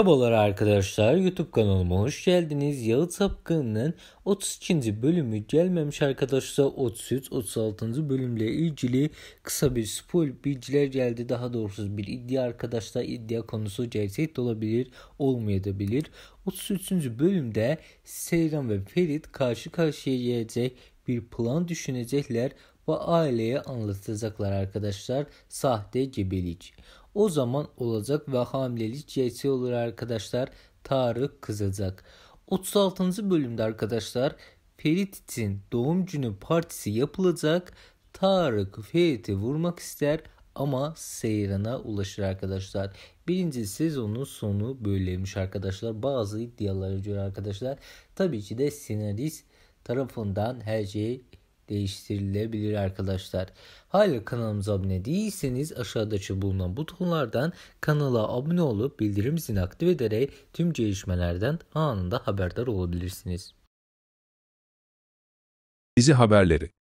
Merhabalar arkadaşlar YouTube kanalıma hoş geldiniz. Yağı Sapkın'ın 32. bölümü gelmemiş arkadaşlar 33 36. bölümle ilgili kısa bir spoil bilgiler geldi. Daha doğrusu bir iddia arkadaşlar iddia konusu gerçek olabilir olmayabilir. 33. bölümde Seyran ve Ferit karşı karşıya gelecek bir plan düşünecekler ve aileye anlatacaklar arkadaşlar sahte gebelik o zaman olacak ve hamilelik CS olur arkadaşlar. Tarık kızacak. 36. bölümde arkadaşlar Ferit'in doğum günü partisi yapılacak. Tarık Ferit'i vurmak ister ama seyrana ulaşır arkadaşlar. Birinci sezonun sonu böyleymiş arkadaşlar. Bazı iddiaları göre arkadaşlar. Tabii ki de senarist tarafından her şey değiştirilebilir arkadaşlar. Hala kanalımıza abone değilseniz aşağıdaki bulunan butonlardan kanala abone olup bildirim zilini aktif ederek tüm gelişmelerden anında haberdar olabilirsiniz. Bizi haberleri